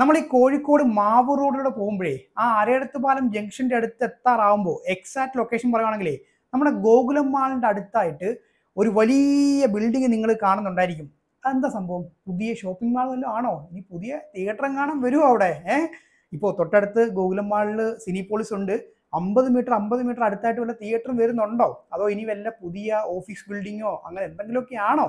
നമ്മൾ ഈ കോഴിക്കോട് മാവൂർ റോഡിലൂടെ പോകുമ്പോഴേ ആ അരയടത്ത് പാലം ജംഗ്ഷന്റെ അടുത്ത് എത്താറാവുമ്പോൾ എക്സാക്ട് ലൊക്കേഷൻ പറയുവാണെങ്കിലേ നമ്മുടെ ഗോകുലം മാളിന്റെ അടുത്തായിട്ട് ഒരു വലിയ ബിൽഡിംഗ് നിങ്ങൾ കാണുന്നുണ്ടായിരിക്കും അതെന്താ സംഭവം പുതിയ ഷോപ്പിംഗ് മാൾ വല്ലതും ആണോ ഇനി പുതിയ തിയേറ്റർ കാണാൻ വരുമോ അവിടെ ഏഹ് ഇപ്പോൾ തൊട്ടടുത്ത് ഗോകുലം മാളിൽ സിനിപോളിസ് ഉണ്ട് അമ്പത് മീറ്റർ അമ്പത് മീറ്റർ അടുത്തായിട്ട് വല്ല തിയേറ്ററും വരുന്നുണ്ടോ അതോ ഇനി വല്ല പുതിയ ഓഫീസ് ബിൽഡിങ്ങോ അങ്ങനെ എന്തെങ്കിലുമൊക്കെ ആണോ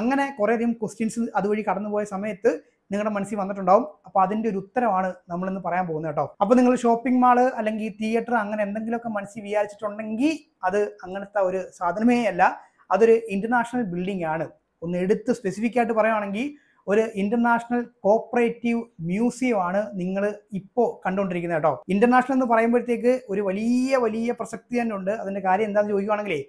അങ്ങനെ കുറേയധികം ക്വസ്റ്റ്യൻസ് അതുവഴി കടന്നുപോയ സമയത്ത് നിങ്ങളുടെ മനസ്സിൽ വന്നിട്ടുണ്ടാവും അപ്പൊ അതിൻ്റെ ഒരു ഉത്തരമാണ് നമ്മളിന്ന് പറയാൻ പോകുന്നത് കേട്ടോ അപ്പൊ നിങ്ങൾ ഷോപ്പിംഗ് മാള് അല്ലെങ്കിൽ തിയേറ്റർ അങ്ങനെ എന്തെങ്കിലുമൊക്കെ മനസ്സിൽ വിചാരിച്ചിട്ടുണ്ടെങ്കിൽ അത് അങ്ങനത്തെ ഒരു സാധനമേ അല്ല അതൊരു ഇന്റർനാഷണൽ ബിൽഡിംഗ് ആണ് ഒന്ന് എടുത്ത് സ്പെസിഫിക് ആയിട്ട് പറയുകയാണെങ്കിൽ ഒരു ഇന്റർനാഷണൽ കോപ്പറേറ്റീവ് മ്യൂസിയം ആണ് നിങ്ങൾ ഇപ്പോൾ കണ്ടുകൊണ്ടിരിക്കുന്നത് കേട്ടോ ഇന്റർനാഷണൽ എന്ന് പറയുമ്പോഴത്തേക്ക് ഒരു വലിയ വലിയ പ്രസക്തി തന്നെ ഉണ്ട് അതിന്റെ കാര്യം എന്താണെന്ന് ചോദിക്കുകയാണെങ്കിലേ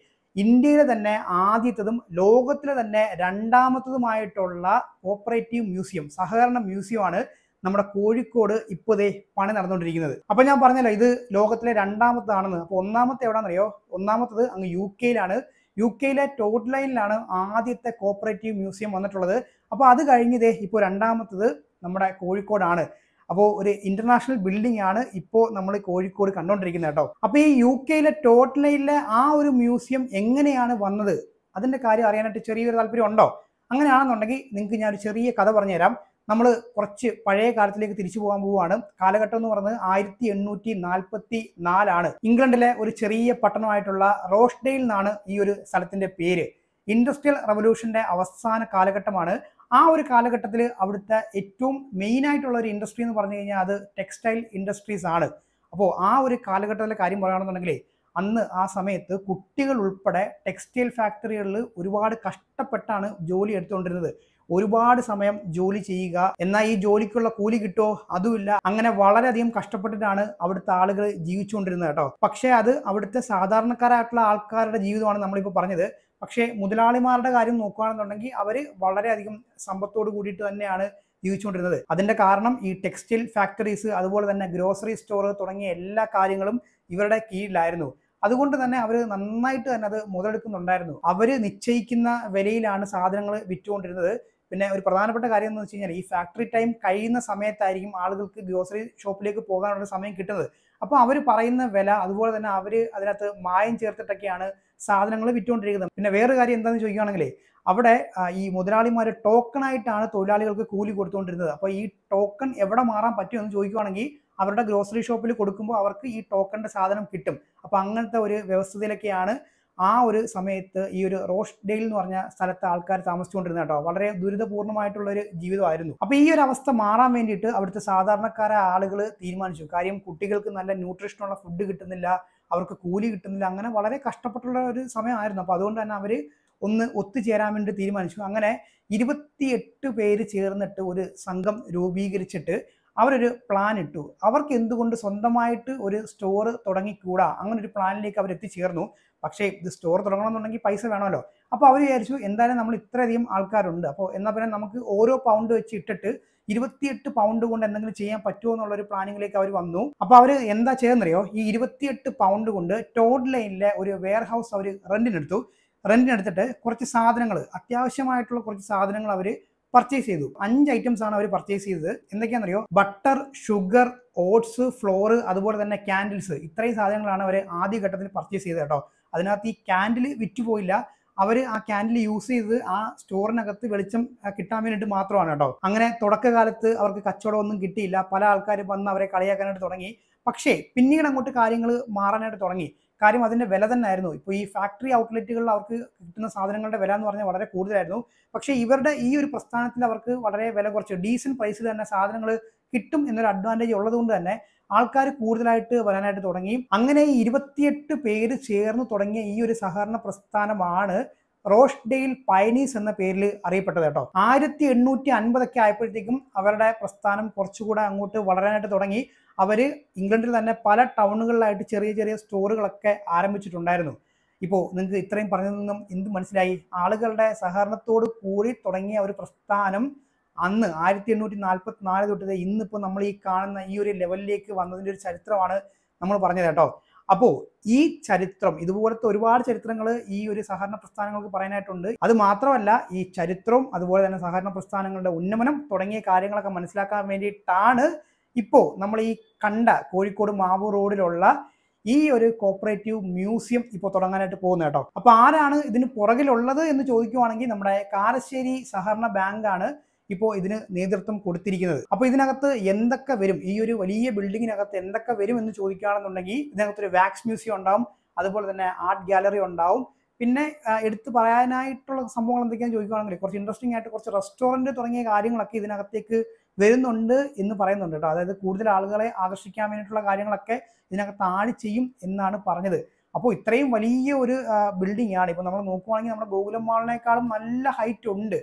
ഇന്ത്യയിലെ തന്നെ ആദ്യത്തതും ലോകത്തിലെ തന്നെ രണ്ടാമത്തതുമായിട്ടുള്ള കോപ്പറേറ്റീവ് മ്യൂസിയം സഹകരണ മ്യൂസിയമാണ് നമ്മുടെ കോഴിക്കോട് ഇപ്പോഴേ പണി നടന്നുകൊണ്ടിരിക്കുന്നത് അപ്പൊ ഞാൻ പറഞ്ഞല്ലോ ഇത് ലോകത്തിലെ രണ്ടാമത്തതാണെന്ന് അപ്പോൾ ഒന്നാമത്തെ എവിടെയാണെന്നറിയോ ഒന്നാമത്തത് അങ്ങ് യു കെയിലാണ് യു കെയിലെ ടോട്ട് ലൈനിലാണ് ആദ്യത്തെ കോപ്പറേറ്റീവ് മ്യൂസിയം വന്നിട്ടുള്ളത് അപ്പോൾ അത് കഴിഞ്ഞതേ ഇപ്പോൾ രണ്ടാമത്തത് നമ്മുടെ കോഴിക്കോടാണ് അപ്പോൾ ഒരു ഇന്റർനാഷണൽ ബിൽഡിംഗ് ആണ് ഇപ്പോൾ നമ്മൾ കോഴിക്കോട് കണ്ടുകൊണ്ടിരിക്കുന്നത് കേട്ടോ അപ്പോൾ ഈ യു കെയിലെ ടോട്ടലയിലെ ആ ഒരു മ്യൂസിയം എങ്ങനെയാണ് വന്നത് അതിന്റെ കാര്യം അറിയാനായിട്ട് ചെറിയൊരു താല്പര്യം ഉണ്ടോ അങ്ങനെയാണെന്നുണ്ടെങ്കിൽ നിങ്ങൾക്ക് ഞാൻ ഒരു ചെറിയ കഥ പറഞ്ഞുതരാം നമ്മൾ കുറച്ച് പഴയ കാലത്തിലേക്ക് തിരിച്ചു പോകാൻ പോവുകയാണ് കാലഘട്ടം എന്ന് പറയുന്നത് ആയിരത്തി എണ്ണൂറ്റി നാൽപ്പത്തി നാലാണ് ഇംഗ്ലണ്ടിലെ ഒരു ചെറിയ പട്ടണമായിട്ടുള്ള റോഷ്ഡെയിൽ നിന്നാണ് ഈ ഒരു സ്ഥലത്തിന്റെ പേര് ഇൻഡസ്ട്രിയൽ റവല്യൂഷന്റെ അവസാന കാലഘട്ടമാണ് ആ ഒരു കാലഘട്ടത്തിൽ അവിടുത്തെ ഏറ്റവും മെയിൻ ആയിട്ടുള്ള ഒരു ഇൻഡസ്ട്രി എന്ന് പറഞ്ഞു കഴിഞ്ഞാൽ അത് ടെക്സ്റ്റൈൽ ഇൻഡസ്ട്രീസ് ആണ് അപ്പോൾ ആ ഒരു കാലഘട്ടത്തിലെ കാര്യം പറയുകയാണെന്നുണ്ടെങ്കിൽ അന്ന് ആ സമയത്ത് കുട്ടികൾ ഉൾപ്പെടെ ടെക്സ്റ്റൈൽ ഫാക്ടറികളിൽ ഒരുപാട് കഷ്ടപ്പെട്ടാണ് ജോലി എടുത്തുകൊണ്ടിരുന്നത് ഒരുപാട് സമയം ജോലി ചെയ്യുക എന്നാൽ ഈ ജോലിക്കുള്ള കൂലി കിട്ടുമോ അതുമില്ല അങ്ങനെ വളരെയധികം കഷ്ടപ്പെട്ടിട്ടാണ് അവിടുത്തെ ആളുകൾ ജീവിച്ചുകൊണ്ടിരുന്നത് കേട്ടോ പക്ഷേ അത് അവിടുത്തെ സാധാരണക്കാരായിട്ടുള്ള ആൾക്കാരുടെ ജീവിതമാണ് നമ്മളിപ്പോൾ പറഞ്ഞത് പക്ഷേ മുതലാളിമാരുടെ കാര്യം നോക്കുകയാണെന്നുണ്ടെങ്കിൽ അവർ വളരെയധികം സമ്പത്തോട് കൂടിയിട്ട് തന്നെയാണ് ജീവിച്ചുകൊണ്ടിരുന്നത് അതിൻ്റെ കാരണം ഈ ടെക്സ്റ്റൈൽ ഫാക്ടറീസ് അതുപോലെ തന്നെ ഗ്രോസറി സ്റ്റോർ തുടങ്ങിയ എല്ലാ കാര്യങ്ങളും ഇവരുടെ കീഴിലായിരുന്നു അതുകൊണ്ട് തന്നെ അവർ നന്നായിട്ട് തന്നെ അത് മുതലെടുക്കുന്നുണ്ടായിരുന്നു അവർ നിശ്ചയിക്കുന്ന വിലയിലാണ് സാധനങ്ങൾ വിറ്റുകൊണ്ടിരുന്നത് പിന്നെ ഒരു പ്രധാനപ്പെട്ട കാര്യം എന്ന് വെച്ച് കഴിഞ്ഞാൽ ഈ ഫാക്ടറി ടൈം കഴിയുന്ന സമയത്തായിരിക്കും ആളുകൾക്ക് ഗ്രോസറി ഷോപ്പിലേക്ക് പോകാനുള്ള സമയം കിട്ടുന്നത് അപ്പോൾ അവർ പറയുന്ന വില അതുപോലെ തന്നെ അവർ അതിനകത്ത് മായം ചേർത്തിട്ടൊക്കെയാണ് സാധനങ്ങൾ വിറ്റുകൊണ്ടിരിക്കുന്നത് പിന്നെ വേറെ കാര്യം എന്താണെന്ന് ചോദിക്കുകയാണെങ്കിൽ അവിടെ ഈ മുതലാളിമാർ ടോക്കണായിട്ടാണ് തൊഴിലാളികൾക്ക് കൂലി കൊടുത്തുകൊണ്ടിരുന്നത് അപ്പോൾ ഈ ടോക്കൺ എവിടെ മാറാൻ പറ്റും എന്ന് ചോദിക്കുവാണെങ്കിൽ അവരുടെ ഗ്രോസറി ഷോപ്പിൽ കൊടുക്കുമ്പോൾ അവർക്ക് ഈ ടോക്കണിൻ്റെ സാധനം കിട്ടും അപ്പോൾ അങ്ങനത്തെ ഒരു വ്യവസ്ഥയിലൊക്കെയാണ് ആ ഒരു സമയത്ത് ഈ ഒരു റോഷ് ഡെയിൽ എന്ന് പറഞ്ഞ സ്ഥലത്ത് ആൾക്കാർ താമസിച്ചുകൊണ്ടിരുന്ന കേട്ടോ വളരെ ദുരിതപൂർണ്ണമായിട്ടുള്ള ഒരു ജീവിതമായിരുന്നു അപ്പോൾ ഈ ഒരു അവസ്ഥ മാറാൻ വേണ്ടിയിട്ട് അവിടുത്തെ സാധാരണക്കാരായ ആളുകൾ തീരുമാനിച്ചു കാര്യം കുട്ടികൾക്ക് നല്ല ന്യൂട്രീഷനുള്ള ഫുഡ് കിട്ടുന്നില്ല അവർക്ക് കൂലി കിട്ടുന്നില്ല അങ്ങനെ വളരെ കഷ്ടപ്പെട്ടുള്ള ഒരു സമയമായിരുന്നു അപ്പോൾ അതുകൊണ്ട് തന്നെ അവർ ഒന്ന് ഒത്തുചേരാൻ വേണ്ടി തീരുമാനിച്ചു അങ്ങനെ ഇരുപത്തിയെട്ട് പേര് ചേർന്നിട്ട് ഒരു സംഘം രൂപീകരിച്ചിട്ട് അവരൊരു പ്ലാൻ ഇട്ടു അവർക്ക് എന്തുകൊണ്ട് സ്വന്തമായിട്ട് ഒരു സ്റ്റോർ തുടങ്ങിക്കൂടാ അങ്ങനെ ഒരു പ്ലാനിലേക്ക് അവർ എത്തിച്ചേർന്നു പക്ഷേ ഇത് സ്റ്റോർ തുടങ്ങണമെന്നുണ്ടെങ്കിൽ പൈസ വേണമല്ലോ അപ്പോൾ അവർ വിചാരിച്ചു എന്തായാലും നമ്മൾ ഇത്രയധികം ആൾക്കാരുണ്ട് അപ്പോൾ എന്നാൽ പിന്നെ നമുക്ക് ഓരോ പൗണ്ട് വെച്ച് ഇട്ടിട്ട് ഇരുപത്തിയെട്ട് പൗണ്ട് കൊണ്ട് എന്തെങ്കിലും ചെയ്യാൻ പറ്റുമോ എന്നുള്ള ഒരു പ്ലാനിങ്ങിലേക്ക് അവർ വന്നു അപ്പോൾ അവർ എന്താ ചെയ്യുന്നറിയോ ഈ ഇരുപത്തിയെട്ട് പൗണ്ട് കൊണ്ട് ടോഡ് ലൈനിലെ ഒരു വെയർ ഹൗസ് അവർ റെന്റിനെടുത്തു എടുത്തിട്ട് കുറച്ച് സാധനങ്ങൾ അത്യാവശ്യമായിട്ടുള്ള കുറച്ച് സാധനങ്ങൾ അവർ പർച്ചേസ് ചെയ്തു അഞ്ച് ഐറ്റംസ് ആണ് അവർ പർച്ചേസ് ചെയ്തത് എന്തൊക്കെയാണെന്നറിയോ ബട്ടർ ഷുഗർ ഓട്സ് ഫ്ലോർ അതുപോലെ തന്നെ ക്യാൻഡിൽസ് ഇത്രയും സാധനങ്ങളാണ് അവർ ആദ്യഘട്ടത്തിൽ പർച്ചേസ് ചെയ്തത് കേട്ടോ അതിനകത്ത് ഈ ക്യാൻഡിൽ പോയില്ല അവർ ആ ക്യാൻഡിൽ യൂസ് ചെയ്ത് ആ സ്റ്റോറിനകത്ത് വെളിച്ചം കിട്ടാൻ വേണ്ടിയിട്ട് മാത്രമാണ് കേട്ടോ അങ്ങനെ തുടക്കകാലത്ത് അവർക്ക് കച്ചവടമൊന്നും കിട്ടിയില്ല പല ആൾക്കാർ വന്ന് അവരെ കളിയാക്കാനായിട്ട് തുടങ്ങി പക്ഷേ പിന്നീട് അങ്ങോട്ട് കാര്യങ്ങൾ മാറാനായിട്ട് തുടങ്ങി കാര്യം അതിൻ്റെ വില തന്നെ ആയിരുന്നു ഇപ്പോൾ ഈ ഫാക്ടറി ഔട്ട്ലെറ്റുകളിൽ അവർക്ക് കിട്ടുന്ന സാധനങ്ങളുടെ വില എന്ന് പറഞ്ഞാൽ വളരെ കൂടുതലായിരുന്നു പക്ഷേ ഇവരുടെ ഈ ഒരു പ്രസ്ഥാനത്തിൽ അവർക്ക് വളരെ വില കുറച്ച് ഡീസൻറ്റ് പ്രൈസിൽ തന്നെ സാധനങ്ങൾ കിട്ടും എന്നൊരു അഡ്വാൻറ്റേജ് ഉള്ളതുകൊണ്ട് തന്നെ ആൾക്കാർ കൂടുതലായിട്ട് വരാനായിട്ട് തുടങ്ങി അങ്ങനെ ഇരുപത്തിയെട്ട് പേര് ചേർന്ന് തുടങ്ങിയ ഈ ഒരു സഹകരണ പ്രസ്ഥാനമാണ് റോഷ്ഡെയിൽ പൈനീസ് എന്ന പേരിൽ അറിയപ്പെട്ടത് കേട്ടോ ആയിരത്തി എണ്ണൂറ്റി അൻപതൊക്കെ ആയപ്പോഴത്തേക്കും അവരുടെ പ്രസ്ഥാനം കുറച്ചുകൂടെ അങ്ങോട്ട് വളരാനായിട്ട് തുടങ്ങി അവർ ഇംഗ്ലണ്ടിൽ തന്നെ പല ടൗണുകളിലായിട്ട് ചെറിയ ചെറിയ സ്റ്റോറുകളൊക്കെ ആരംഭിച്ചിട്ടുണ്ടായിരുന്നു ഇപ്പോൾ നിങ്ങൾക്ക് ഇത്രയും പറഞ്ഞു നിന്നും എന്ത് മനസ്സിലായി ആളുകളുടെ സഹകരണത്തോട് കൂടി തുടങ്ങിയ ഒരു പ്രസ്ഥാനം അന്ന് ആയിരത്തി എണ്ണൂറ്റി നാൽപ്പത്തി നാല് തൊട്ടത് ഇന്നിപ്പോൾ നമ്മൾ ഈ കാണുന്ന ഈ ഒരു ലെവലിലേക്ക് വന്നതിൻ്റെ ഒരു ചരിത്രമാണ് നമ്മൾ പറഞ്ഞത് കേട്ടോ അപ്പോ ഈ ചരിത്രം ഇതുപോലത്തെ ഒരുപാട് ചരിത്രങ്ങൾ ഈ ഒരു സഹകരണ പ്രസ്ഥാനങ്ങൾക്ക് പറയാനായിട്ടുണ്ട് അത് മാത്രമല്ല ഈ ചരിത്രവും അതുപോലെ തന്നെ സഹകരണ പ്രസ്ഥാനങ്ങളുടെ ഉന്നമനം തുടങ്ങിയ കാര്യങ്ങളൊക്കെ മനസ്സിലാക്കാൻ വേണ്ടിയിട്ടാണ് ഇപ്പോൾ നമ്മൾ ഈ കണ്ട കോഴിക്കോട് മാവൂർ റോഡിലുള്ള ഈ ഒരു കോപ്പറേറ്റീവ് മ്യൂസിയം ഇപ്പോൾ തുടങ്ങാനായിട്ട് പോകുന്നത് കേട്ടോ അപ്പോൾ ആരാണ് ഇതിന് പുറകിലുള്ളത് എന്ന് ചോദിക്കുവാണെങ്കിൽ നമ്മുടെ കാരശ്ശേരി സഹകരണ ബാങ്കാണ് ഇപ്പോൾ ഇതിന് നേതൃത്വം കൊടുത്തിരിക്കുന്നത് അപ്പോൾ ഇതിനകത്ത് എന്തൊക്കെ വരും ഈ ഒരു വലിയ ബിൽഡിങ്ങിനകത്ത് എന്തൊക്കെ വരും എന്ന് ചോദിക്കുകയാണെന്നുണ്ടെങ്കിൽ ഇതിനകത്തൊരു വാക്സ് മ്യൂസിയം ഉണ്ടാവും അതുപോലെ തന്നെ ആർട്ട് ഗാലറി ഉണ്ടാവും പിന്നെ എടുത്തു പറയാനായിട്ടുള്ള സംഭവങ്ങൾ എന്തൊക്കെയാണെന്ന് ചോദിക്കുകയാണെങ്കിൽ കുറച്ച് ഇൻട്രസ്റ്റിംഗ് ആയിട്ട് കുറച്ച് റെസ്റ്റോറൻറ്റ് തുടങ്ങിയ കാര്യങ്ങളൊക്കെ ഇതിനകത്തേക്ക് വരുന്നുണ്ട് എന്ന് പറയുന്നുണ്ട് കേട്ടോ അതായത് കൂടുതൽ ആളുകളെ ആകർഷിക്കാൻ വേണ്ടിയിട്ടുള്ള കാര്യങ്ങളൊക്കെ ഇതിനകത്ത് ആളി ചെയ്യും എന്നാണ് പറഞ്ഞത് അപ്പോൾ ഇത്രയും വലിയ ഒരു ബിൽഡിംഗ് ആണ് ഇപ്പോൾ നമ്മൾ നോക്കുവാണെങ്കിൽ നമ്മുടെ ഗോകുലം മാളിനേക്കാളും നല്ല ഹൈറ്റ് ഉണ്ട്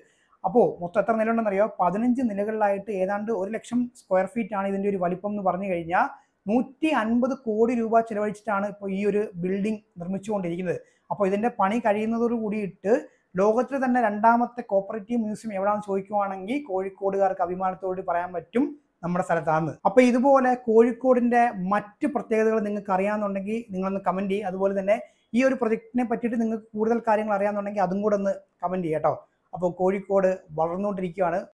അപ്പോൾ മൊത്തം എത്ര നിലയുണ്ടെന്നറിയോ പതിനഞ്ച് നിലകളിലായിട്ട് ഏതാണ്ട് ഒരു ലക്ഷം സ്ക്വയർ ഫീറ്റ് ആണ് ഇതിൻ്റെ ഒരു വലിപ്പം എന്ന് പറഞ്ഞു കഴിഞ്ഞാൽ നൂറ്റി അൻപത് കോടി രൂപ ചിലവഴിച്ചിട്ടാണ് ഇപ്പോൾ ഈ ഒരു ബിൽഡിംഗ് നിർമ്മിച്ചുകൊണ്ടിരിക്കുന്നത് അപ്പോൾ ഇതിൻ്റെ പണി കഴിയുന്നതോട് കൂടിയിട്ട് ലോകത്തിലെ തന്നെ രണ്ടാമത്തെ കോപ്പറേറ്റീവ് മ്യൂസിയം എവിടെയാണെന്ന് ചോദിക്കുവാണെങ്കിൽ കോഴിക്കോടുകാർക്ക് അഭിമാനത്തോട് പറയാൻ പറ്റും നമ്മുടെ സ്ഥലത്താണ് അപ്പൊ ഇതുപോലെ കോഴിക്കോടിന്റെ മറ്റ് പ്രത്യേകതകൾ നിങ്ങൾക്ക് അറിയാമെന്നുണ്ടെങ്കിൽ നിങ്ങളൊന്ന് കമന്റ് ചെയ്യും അതുപോലെ തന്നെ ഈ ഒരു പ്രൊജക്ടിനെ പറ്റിയിട്ട് നിങ്ങൾക്ക് കൂടുതൽ കാര്യങ്ങൾ അറിയാമെന്നുണ്ടെങ്കിൽ അതും കൂടെ ഒന്ന് കമന്റ് ചെയ്യാം കേട്ടോ അപ്പോൾ കോഴിക്കോട് വളർന്നുകൊണ്ടിരിക്കുകയാണ്